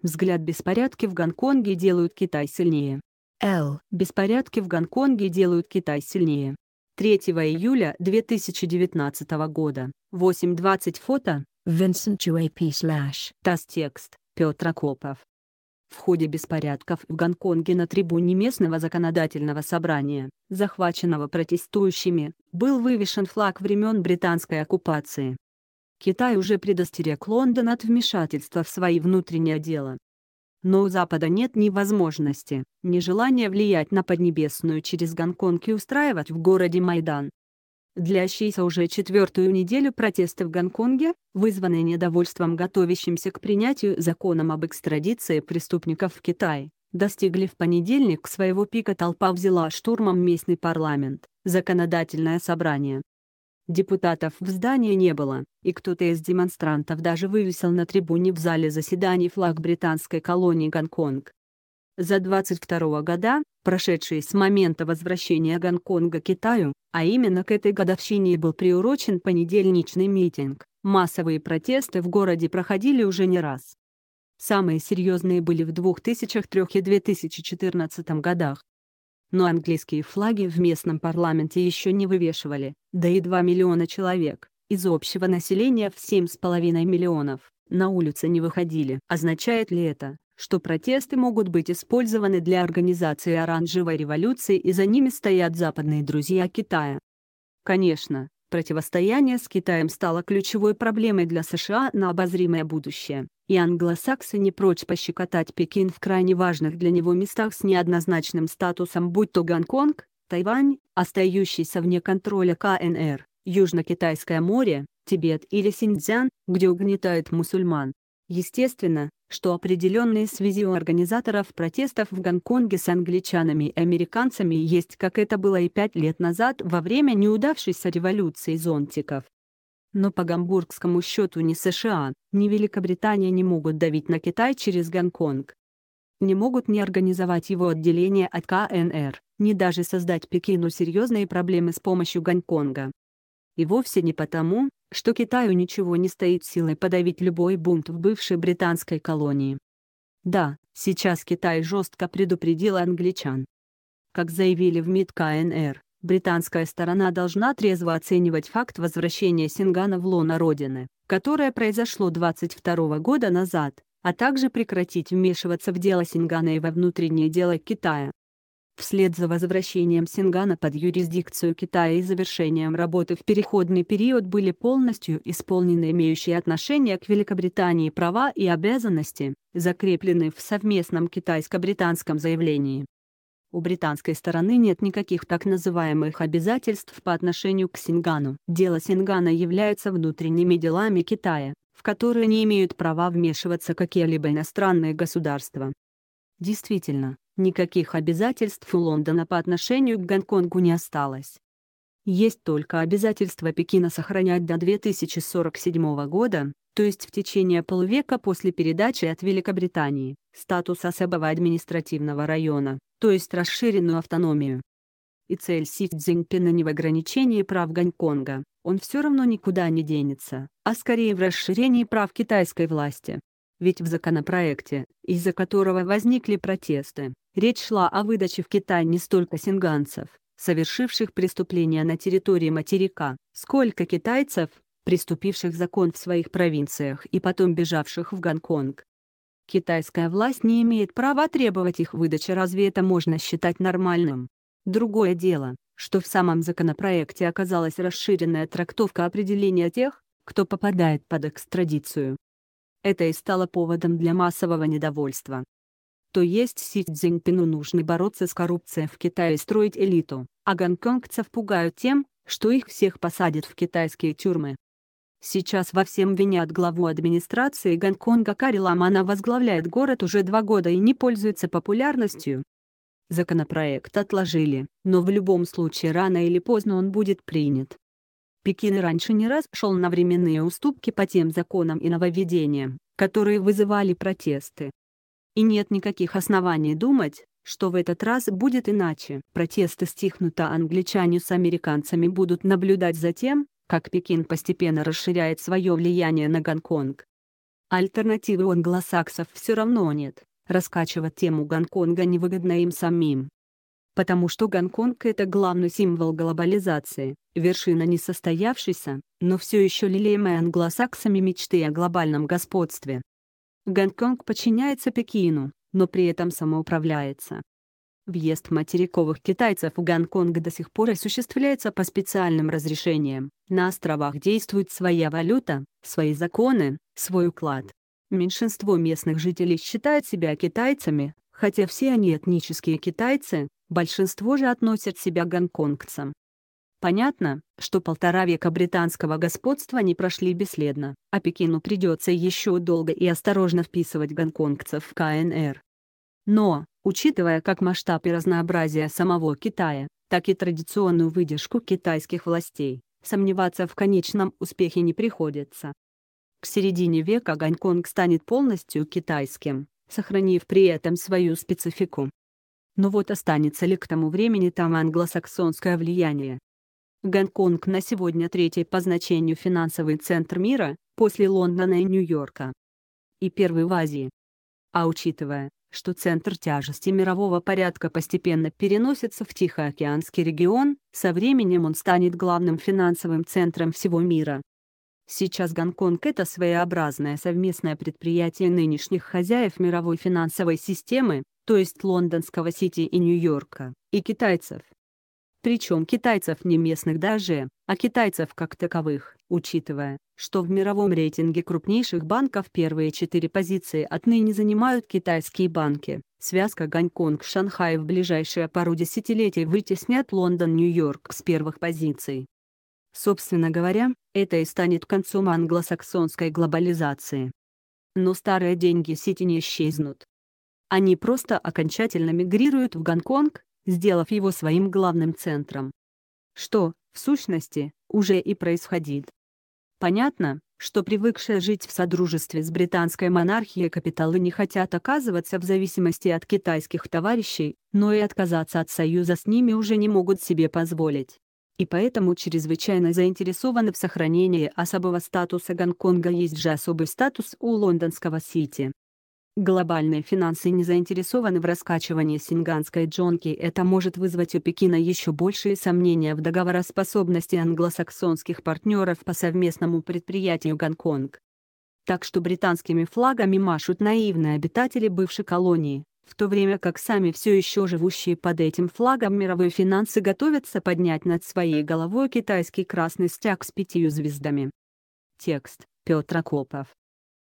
Взгляд беспорядки в Гонконге делают Китай сильнее. Л. Беспорядки в Гонконге делают Китай сильнее. 3 июля 2019 года. 8.20 фото. Vincent UAP slash. Таз-текст. Петр Акопов. В ходе беспорядков в Гонконге на трибуне местного законодательного собрания, захваченного протестующими, был вывешен флаг времен британской оккупации. Китай уже предостерег Лондон от вмешательства в свои внутренние дела. Но у Запада нет ни возможности, ни желания влиять на Поднебесную через Гонконг и устраивать в городе Майдан. Длящиеся уже четвертую неделю протесты в Гонконге, вызванные недовольством готовящимся к принятию законом об экстрадиции преступников в Китай, достигли в понедельник своего пика толпа взяла штурмом местный парламент, законодательное собрание. Депутатов в здании не было, и кто-то из демонстрантов даже вывесил на трибуне в зале заседаний флаг британской колонии Гонконг. За 22 года, прошедшие с момента возвращения Гонконга Китаю, а именно к этой годовщине был приурочен понедельничный митинг, массовые протесты в городе проходили уже не раз. Самые серьезные были в 2003 и 2014 годах, но английские флаги в местном парламенте еще не вывешивали, да и 2 миллиона человек, из общего населения в 7,5 миллионов, на улицы не выходили. Означает ли это, что протесты могут быть использованы для организации оранжевой революции и за ними стоят западные друзья Китая? Конечно, Противостояние с Китаем стало ключевой проблемой для США на обозримое будущее, и англосаксы не прочь пощекотать Пекин в крайне важных для него местах с неоднозначным статусом будь то Гонконг, Тайвань, остающийся вне контроля КНР, Южно-Китайское море, Тибет или Синьцзян, где угнетает мусульман. Естественно, что определенные связи у организаторов протестов в Гонконге с англичанами и американцами есть, как это было и пять лет назад во время неудавшейся революции зонтиков. Но по гамбургскому счету ни США, ни Великобритания не могут давить на Китай через Гонконг. Не могут ни организовать его отделение от КНР, ни даже создать Пекину серьезные проблемы с помощью Гонконга. И вовсе не потому, что Китаю ничего не стоит силой подавить любой бунт в бывшей британской колонии. Да, сейчас Китай жестко предупредил англичан. Как заявили в МИД КНР, британская сторона должна трезво оценивать факт возвращения Сингана в лоно Родины, которое произошло 22 года назад, а также прекратить вмешиваться в дело Сингана и во внутренние дела Китая. Вслед за возвращением Сингана под юрисдикцию Китая и завершением работы в переходный период были полностью исполнены имеющие отношение к Великобритании права и обязанности, закрепленные в совместном китайско-британском заявлении. У британской стороны нет никаких так называемых обязательств по отношению к Сингану. Дело Сингана является внутренними делами Китая, в которые не имеют права вмешиваться какие-либо иностранные государства. Действительно, Никаких обязательств у Лондона по отношению к Гонконгу не осталось. Есть только обязательство Пекина сохранять до 2047 года, то есть в течение полвека после передачи от Великобритании, статус особого административного района, то есть расширенную автономию. И цель Си Цзиньпина не в ограничении прав Гонконга, он все равно никуда не денется, а скорее в расширении прав китайской власти. Ведь в законопроекте, из-за которого возникли протесты, Речь шла о выдаче в Китай не столько синганцев, совершивших преступления на территории материка, сколько китайцев, приступивших закон в своих провинциях и потом бежавших в Гонконг. Китайская власть не имеет права требовать их выдачи разве это можно считать нормальным? Другое дело, что в самом законопроекте оказалась расширенная трактовка определения тех, кто попадает под экстрадицию. Это и стало поводом для массового недовольства. То есть Си Цзиньпину нужно бороться с коррупцией в Китае и строить элиту, а гонконгцев пугают тем, что их всех посадят в китайские тюрьмы. Сейчас во всем винят главу администрации Гонконга Кари Лам. возглавляет город уже два года и не пользуется популярностью. Законопроект отложили, но в любом случае рано или поздно он будет принят. Пекин раньше не раз шел на временные уступки по тем законам и нововведениям, которые вызывали протесты. И нет никаких оснований думать, что в этот раз будет иначе. Протесты стихнут, а англичане с американцами будут наблюдать за тем, как Пекин постепенно расширяет свое влияние на Гонконг. Альтернативы у англосаксов все равно нет, раскачивать тему Гонконга невыгодно им самим. Потому что Гонконг — это главный символ глобализации, вершина несостоявшейся, но все еще лелеемой англосаксами мечты о глобальном господстве. Гонконг подчиняется Пекину, но при этом самоуправляется. Въезд материковых китайцев в Гонконг до сих пор осуществляется по специальным разрешениям. На островах действует своя валюта, свои законы, свой уклад. Меньшинство местных жителей считает себя китайцами, хотя все они этнические китайцы, большинство же относят себя гонконгцам. Понятно, что полтора века британского господства не прошли бесследно, а Пекину придется еще долго и осторожно вписывать гонконгцев в КНР. Но, учитывая как масштаб и разнообразие самого Китая, так и традиционную выдержку китайских властей, сомневаться в конечном успехе не приходится. К середине века Гонконг станет полностью китайским, сохранив при этом свою специфику. Но вот останется ли к тому времени там англосаксонское влияние? Гонконг на сегодня третий по значению финансовый центр мира, после Лондона и Нью-Йорка. И первый в Азии. А учитывая, что центр тяжести мирового порядка постепенно переносится в Тихоокеанский регион, со временем он станет главным финансовым центром всего мира. Сейчас Гонконг – это своеобразное совместное предприятие нынешних хозяев мировой финансовой системы, то есть лондонского Сити и Нью-Йорка, и китайцев причем китайцев не местных даже, а китайцев как таковых, учитывая, что в мировом рейтинге крупнейших банков первые четыре позиции отныне занимают китайские банки. Связка Гонконг-Шанхай в ближайшие пару десятилетий вытеснят Лондон-Нью-Йорк с первых позиций. Собственно говоря, это и станет концом англосаксонской глобализации. Но старые деньги Сити не исчезнут. Они просто окончательно мигрируют в Гонконг, сделав его своим главным центром. Что, в сущности, уже и происходит. Понятно, что привыкшие жить в содружестве с британской монархией капиталы не хотят оказываться в зависимости от китайских товарищей, но и отказаться от союза с ними уже не могут себе позволить. И поэтому чрезвычайно заинтересованы в сохранении особого статуса Гонконга есть же особый статус у лондонского Сити глобальные финансы не заинтересованы в раскачивании синганской джонки, это может вызвать у Пекина еще большие сомнения в договороспособности англосаксонских партнеров по совместному предприятию Гонконг. Так что британскими флагами машут наивные обитатели бывшей колонии, в то время как сами все еще живущие под этим флагом мировые финансы готовятся поднять над своей головой китайский красный стяг с пятью звездами. Текст Петр Копов